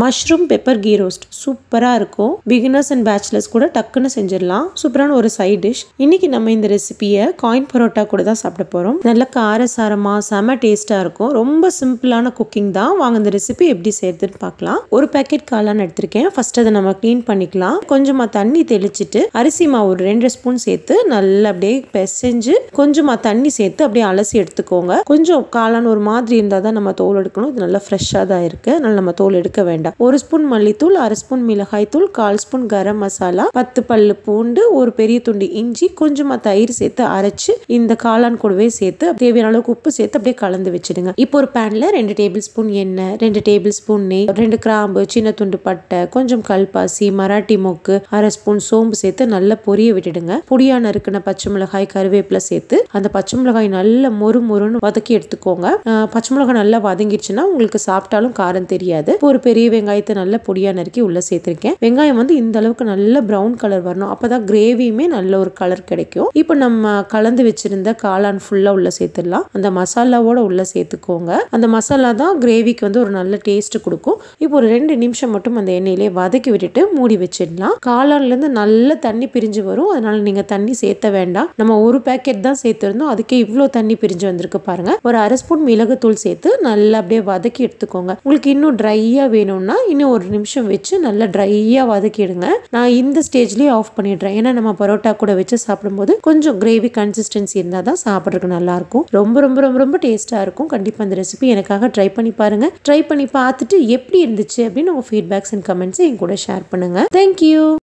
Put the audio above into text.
mushroom pepper key roast சூப்பராக இருக்கும் beginners and bachelors கூட டக்குன்னு செஞ்சிடலாம் சூப்பரான ஒரு சைட் டிஷ் இன்னைக்கு நம்ம இந்த ரெசிபியை காயின் பரோட்டா கூட தான் சாப்பிட போகிறோம் நல்ல சாரமாக செம டேஸ்ட்டாக இருக்கும் ரொம்ப சிம்பிளான குக்கிங் தான் வாங்க இந்த ரெசிபி எப்படி செய்யறதுன்னு பார்க்கலாம் ஒரு பேக்கெட் காளான் எடுத்திருக்கேன் ஃபர்ஸ்ட் அதை நம்ம க்ளீன் பண்ணிக்கலாம் கொஞ்சமாக தண்ணி தெளிச்சிட்டு அரிசி மாவு ஒரு ரெண்டு ஸ்பூன் சேர்த்து நல்லா அப்படியே பெசைஞ்சு கொஞ்சமாக தண்ணி சேர்த்து அப்படியே அலசி எடுத்துக்கோங்க கொஞ்சம் காளான் ஒரு மாதிரி இருந்தால் தான் நம்ம தோல் எடுக்கணும் இது நல்லா ஃப்ரெஷ்ஷாக தான் இருக்குது அதனால் நம்ம தோல் எடுக்க வேண்டாம் வேண்டாம் ஒரு ஸ்பூன் மல்லித்தூள் அரை ஸ்பூன் மிளகாய் தூள் கால் ஸ்பூன் கரம் மசாலா பத்து பல்லு பூண்டு ஒரு பெரிய துண்டு இஞ்சி கொஞ்சமா தயிர் சேர்த்து அரைச்சு இந்த காளான் கூடவே சேர்த்து தேவையான அளவுக்கு உப்பு சேர்த்து அப்படியே கலந்து வச்சிடுங்க இப்போ ஒரு பேன்ல ரெண்டு டேபிள் ஸ்பூன் எண்ணெய் ரெண்டு டேபிள் ஸ்பூன் நெய் ரெண்டு கிராம்பு சின்ன துண்டு பட்டை கொஞ்சம் கல்பாசி மராட்டி மொக்கு அரை ஸ்பூன் சோம்பு சேர்த்து நல்லா பொரிய விட்டுடுங்க பொடியான நறுக்கின பச்சை மிளகாய் கருவேப்பிலை சேர்த்து அந்த பச்சை மிளகாய் நல்லா மொறு மொறுன்னு வதக்கி எடுத்துக்கோங்க பச்சை மிளகாய் நல்லா வதங்கிடுச்சுன்னா உங்களுக்கு சாப்பிட்டாலும் காரம் தெரியாது ஒரு பெரிய வெங்காயத்தை நல்ல பொடியாக நறுக்கி உள்ளே சேர்த்துருக்கேன் வெங்காயம் வந்து இந்த அளவுக்கு நல்ல ப்ரௌன் கலர் வரணும் அப்போ தான் கிரேவியுமே நல்ல ஒரு கலர் கிடைக்கும் இப்போ நம்ம கலந்து வச்சிருந்த காளான் ஃபுல்லாக உள்ளே சேர்த்துடலாம் அந்த மசாலாவோட உள்ளே சேர்த்துக்கோங்க அந்த மசாலா தான் கிரேவிக்கு வந்து ஒரு நல்ல டேஸ்ட் கொடுக்கும் இப்போ ஒரு ரெண்டு நிமிஷம் மட்டும் அந்த எண்ணெயிலே வதக்கி விட்டுட்டு மூடி வச்சிடலாம் காளான்லேருந்து நல்ல தண்ணி பிரிஞ்சு வரும் அதனால நீங்கள் தண்ணி சேர்த்த வேண்டாம் நம்ம ஒரு பேக்கெட் தான் சேர்த்துருந்தோம் அதுக்கே இவ்வளோ தண்ணி பிரிஞ்சு வந்திருக்கு பாருங்க ஒரு அரை ஸ்பூன் மிளகுத்தூள் சேர்த்து நல்லா அப்படியே வதக்கி எடுத்துக்கோங்க உங்களுக்கு இன்னும் ட்ரையாக வேணும் வேணும்னா இன்னும் ஒரு நிமிஷம் வச்சு நல்லா ட்ரையாக வதக்கிடுங்க நான் இந்த ஸ்டேஜ்லேயே ஆஃப் பண்ணிடுறேன் ஏன்னா நம்ம பரோட்டா கூட வச்சு சாப்பிடும்போது கொஞ்சம் கிரேவி கன்சிஸ்டன்சி இருந்தால் தான் சாப்பிட்றதுக்கு நல்லாயிருக்கும் ரொம்ப ரொம்ப ரொம்ப ரொம்ப டேஸ்ட்டாக இருக்கும் கண்டிப்பாக அந்த ரெசிபி எனக்காக ட்ரை பண்ணி பாருங்கள் ட்ரை பண்ணி பார்த்துட்டு எப்படி இருந்துச்சு அப்படின்னு உங்கள் ஃபீட்பேக்ஸ் அண்ட் கமெண்ட்ஸ் என் கூட ஷேர் பண்ணுங்கள் தேங்க்யூ